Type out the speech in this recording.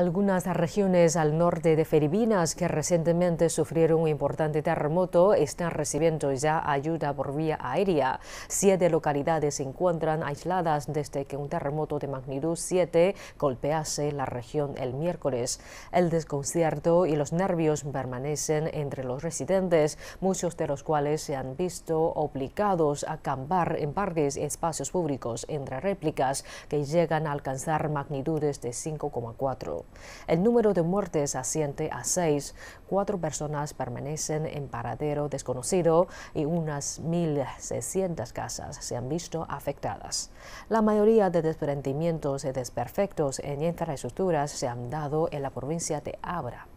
Algunas regiones al norte de Filipinas que recientemente sufrieron un importante terremoto están recibiendo ya ayuda por vía aérea. Siete localidades se encuentran aisladas desde que un terremoto de magnitud 7 golpease la región el miércoles. El desconcierto y los nervios permanecen entre los residentes, muchos de los cuales se han visto obligados a cambar en parques y espacios públicos entre réplicas que llegan a alcanzar magnitudes de 5,4. El número de muertes asciende a seis, cuatro personas permanecen en paradero desconocido y unas 1.600 casas se han visto afectadas. La mayoría de desprendimientos y desperfectos en infraestructuras se han dado en la provincia de Abra.